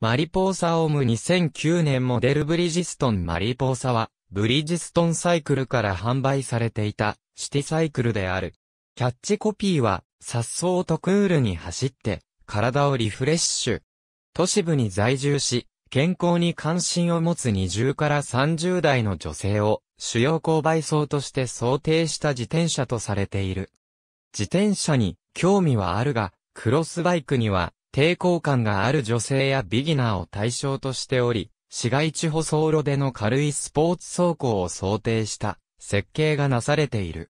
マリポーサオム2009年モデルブリジストンマリポーサは、ブリジストンサイクルから販売されていた、シティサイクルである。キャッチコピーは、颯爽とクールに走って、体をリフレッシュ。都市部に在住し、健康に関心を持つ20から30代の女性を、主要購買層として想定した自転車とされている。自転車に興味はあるが、クロスバイクには抵抗感がある女性やビギナーを対象としており、市街地舗装路での軽いスポーツ走行を想定した設計がなされている。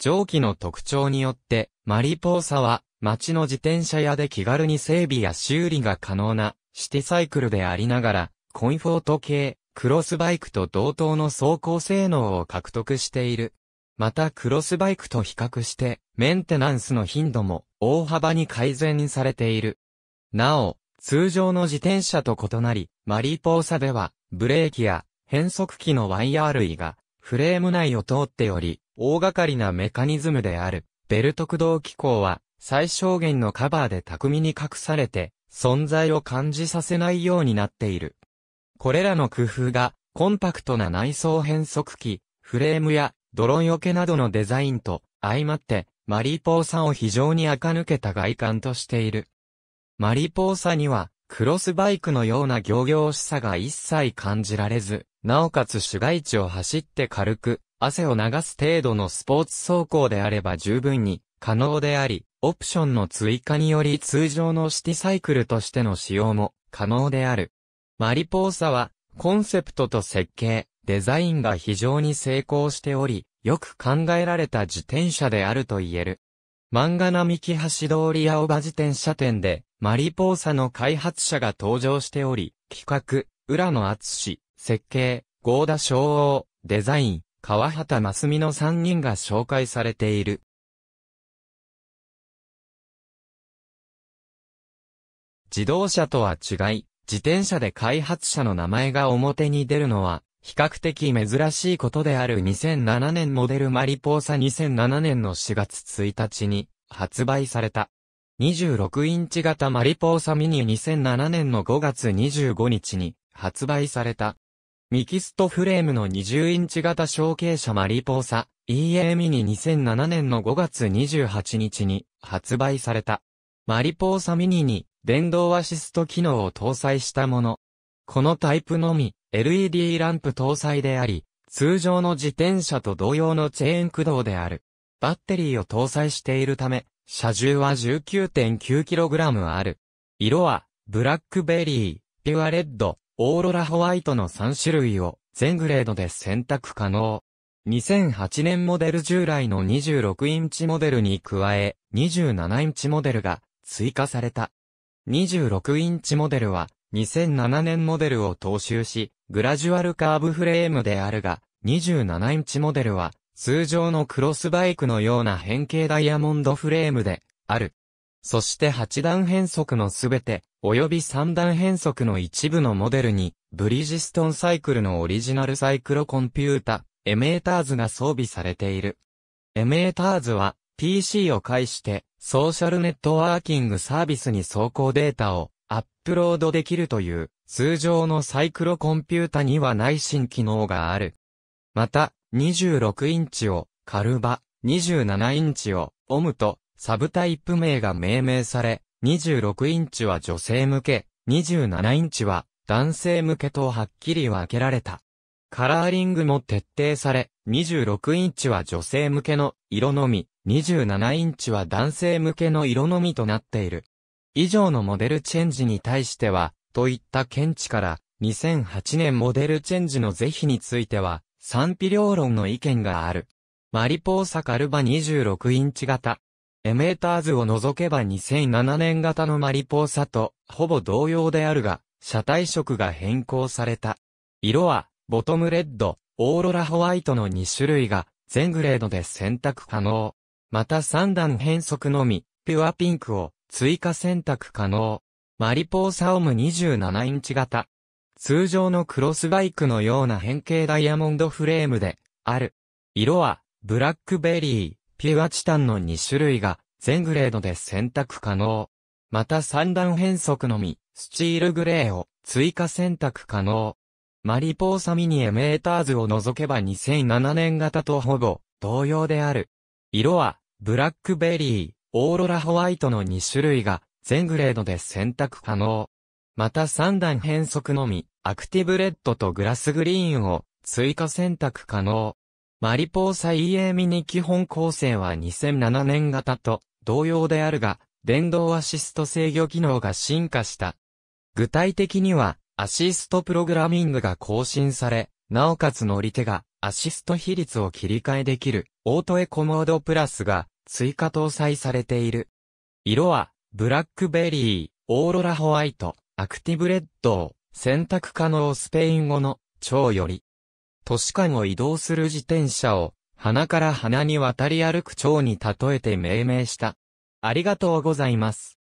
蒸気の特徴によって、マリポーサは街の自転車屋で気軽に整備や修理が可能なシティサイクルでありながら、コンフォート系、クロスバイクと同等の走行性能を獲得している。またクロスバイクと比較して、メンテナンスの頻度も大幅に改善されている。なお、通常の自転車と異なり、マリーポーサでは、ブレーキや変速機のワイヤー類が、フレーム内を通っており、大掛かりなメカニズムである、ベルト駆動機構は、最小限のカバーで巧みに隠されて、存在を感じさせないようになっている。これらの工夫が、コンパクトな内装変速機、フレームや泥よけなどのデザインと相まって、マリーポーサを非常に垢抜けた外観としている。マリポーサには、クロスバイクのような行々しさが一切感じられず、なおかつ市街地を走って軽く、汗を流す程度のスポーツ走行であれば十分に可能であり、オプションの追加により通常のシティサイクルとしての使用も可能である。マリポーサは、コンセプトと設計、デザインが非常に成功しており、よく考えられた自転車であると言える。漫画並木橋通り青葉自転車店で、マリポーサの開発者が登場しており、企画、浦野厚史、設計、合田昭王、デザイン、川畑真澄の3人が紹介されている。自動車とは違い、自転車で開発者の名前が表に出るのは、比較的珍しいことである2007年モデルマリポーサ2007年の4月1日に発売された。26インチ型マリポーサミニ2007年の5月25日に発売された。ミキストフレームの20インチ型小径車マリポーサ EA ミニ2007年の5月28日に発売された。マリポーサミニに電動アシスト機能を搭載したもの。このタイプのみ LED ランプ搭載であり、通常の自転車と同様のチェーン駆動である。バッテリーを搭載しているため、車重は 19.9kg ある。色は、ブラックベリー、ピュアレッド、オーロラホワイトの3種類を全グレードで選択可能。2008年モデル従来の26インチモデルに加え、27インチモデルが追加された。26インチモデルは2007年モデルを踏襲し、グラジュアルカーブフレームであるが、27インチモデルは、通常のクロスバイクのような変形ダイヤモンドフレームで、ある。そして8段変速のすべて、及び3段変速の一部のモデルに、ブリジストンサイクルのオリジナルサイクロコンピュータ、エメーターズが装備されている。エメーターズは、PC を介して、ソーシャルネットワーキングサービスに走行データをアップロードできるという通常のサイクロコンピュータにはない新機能がある。また、26インチをカルバ、27インチをオムとサブタイプ名が命名され、26インチは女性向け、27インチは男性向けとはっきり分けられた。カラーリングも徹底され、26インチは女性向けの色のみ、27インチは男性向けの色のみとなっている。以上のモデルチェンジに対しては、といった見地から、2008年モデルチェンジの是非については、賛否両論の意見がある。マリポーサカルバ26インチ型。エメーターズを除けば2007年型のマリポーサと、ほぼ同様であるが、車体色が変更された。色は、ボトムレッド、オーロラホワイトの2種類が、全グレードで選択可能。また3段変速のみ、ピュアピンクを、追加選択可能。マリポーサオム27インチ型。通常のクロスバイクのような変形ダイヤモンドフレームで、ある。色は、ブラックベリー、ピュアチタンの2種類が、全グレードで選択可能。また三段変速のみ、スチールグレーを追加選択可能。マリポーサミニエメーターズを除けば2007年型とほぼ同様である。色は、ブラックベリー、オーロラホワイトの2種類が全グレードで選択可能。また3段変則のみ、アクティブレッドとグラスグリーンを追加選択可能。マリポーサ EA ミニ基本構成は2007年型と同様であるが、電動アシスト制御機能が進化した。具体的には、アシストプログラミングが更新され、なおかつ乗り手がアシスト比率を切り替えできるオートエコモードプラスが追加搭載されている。色は、ブラックベリー、オーロラホワイト、アクティブレッドを選択可能スペイン語の蝶より。都市間を移動する自転車を鼻から鼻に渡り歩く蝶に例えて命名した。ありがとうございます。